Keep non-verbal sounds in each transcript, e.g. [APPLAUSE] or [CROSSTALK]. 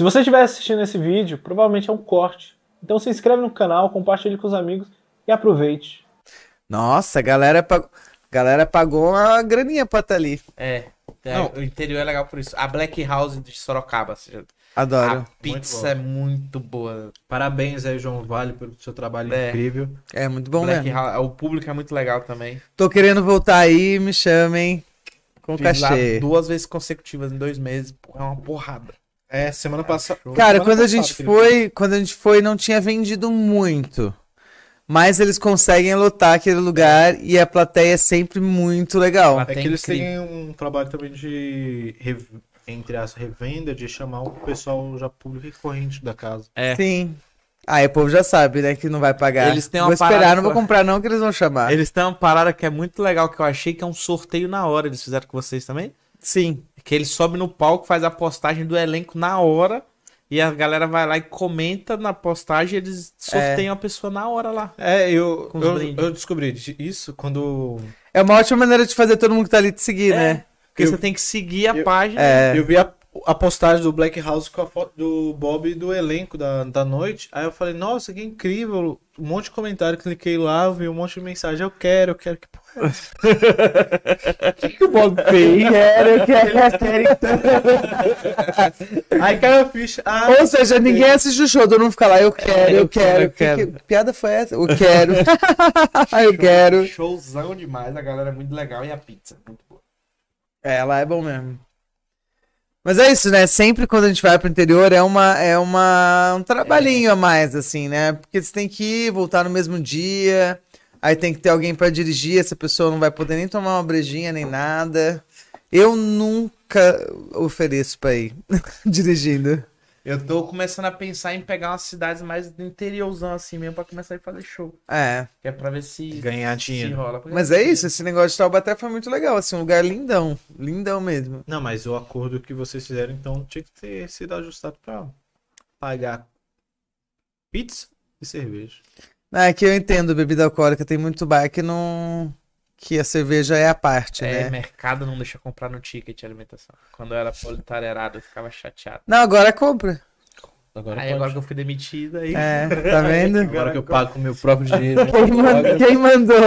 Se você estiver assistindo esse vídeo, provavelmente é um corte. Então se inscreve no canal, compartilhe com os amigos e aproveite. Nossa, a galera, pag... galera pagou uma graninha pra estar tá ali. É, é o interior é legal por isso. A Black House de Sorocaba. Seja, Adoro. A pizza muito é muito boa. Parabéns aí, João Vale, pelo seu trabalho é. incrível. É, muito bom Black mesmo. House, o público é muito legal também. Tô querendo voltar aí, me chamem. Com Fiz cachê. duas vezes consecutivas em dois meses. É uma porrada. É, semana passada. Cara, semana quando a gente foi, quando a gente foi, não tinha vendido muito. Mas eles conseguem lotar aquele lugar e a plateia é sempre muito legal. Até é que eles têm um trabalho também de entre as revenda, de chamar o pessoal já público e corrente da casa. É. Sim. Aí o povo já sabe, né, que não vai pagar. Eles têm uma vou esperar, não vou comprar não, que eles vão chamar. Eles têm uma parada que é muito legal, que eu achei que é um sorteio na hora. Eles fizeram com vocês também? Sim. Que ele sobe no palco, faz a postagem do elenco na hora. E a galera vai lá e comenta na postagem, eles sorteiam é. a pessoa na hora lá. É, eu, eu, eu, descobri isso quando. É uma ótima maneira de fazer todo mundo que tá ali te seguir, é, né? Porque eu, você tem que seguir a página. É. Eu vi a a postagem do Black House com a foto do Bob e do elenco da, da noite. Aí eu falei, nossa, que incrível. Um monte de comentário, cliquei lá, vi um monte de mensagem. Eu quero, eu quero que O é [LAUGHS] que, que o Bob fez? É, eu quero, eu quero então. Aí caiu a ficha. Ah, Ou seja, ninguém assiste o show, eu não ficar lá, eu quero, eu quero. Eu quero. Que, que piada foi essa? Eu quero. [LAUGHS] eu quero. Showzão demais, a galera é muito legal e a pizza, é muito boa. É, lá é bom mesmo. Mas é isso, né? Sempre quando a gente vai pro interior é uma é uma um trabalhinho é. a mais assim, né? Porque você tem que ir, voltar no mesmo dia, aí tem que ter alguém para dirigir, essa pessoa não vai poder nem tomar uma brejinha nem nada. Eu nunca ofereço para ir [LAUGHS] dirigindo. Eu tô começando a pensar em pegar umas cidades mais do interiorzão, assim mesmo, pra começar a fazer show. É. Que é pra ver se. Ganhar dinheiro. Se rola, mas é, é isso, esse negócio de Taubaté foi muito legal, assim, um lugar lindão. Lindão mesmo. Não, mas o acordo que vocês fizeram, então, tinha que ter sido ajustado pra pagar pizza e cerveja. É que eu entendo, bebida alcoólica, tem muito bar que não que a cerveja é a parte, é, né? É, mercado não deixa comprar no ticket alimentação. Quando eu era proletariado, eu ficava chateado. Não, agora é compra. Agora aí agora que eu fui demitida aí. É, [LAUGHS] tá vendo? agora, agora que eu pago com meu próprio dinheiro. Quem, manda, quem mandou?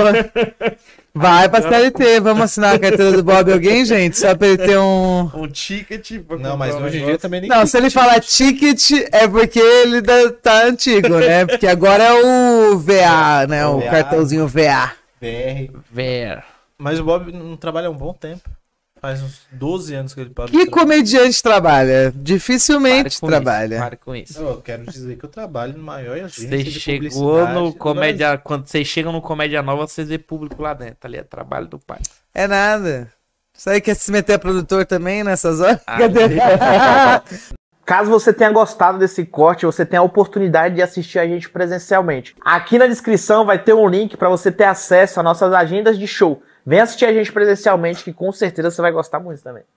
[LAUGHS] Vai pra CLT, vamos assinar a carteira do Bob alguém, gente? Só pra ele ter um. Um ticket. Não, mas hoje em dia também nem. Não, se ele falar ticket, é porque ele tá antigo, né? Porque agora é o VA, né? O, o VA. cartãozinho VA. VR. VR. Mas o Bob não trabalha há um bom tempo. Faz uns 12 anos que ele parou. Que comediante trabalha? Dificilmente para trabalha. Isso, para com isso. Eu quero dizer que eu trabalho no maior agência Você chegou no comédia, quando vocês chegam no comédia nova, vocês vê público lá dentro, tá ali é trabalho do pai. É nada. Sabe aí quer é se meter a produtor também nessas horas? Ah, Cadê? [LAUGHS] Caso você tenha gostado desse corte, você tem a oportunidade de assistir a gente presencialmente. Aqui na descrição vai ter um link para você ter acesso às nossas agendas de show. Vem assistir a gente presencialmente, que com certeza você vai gostar muito também.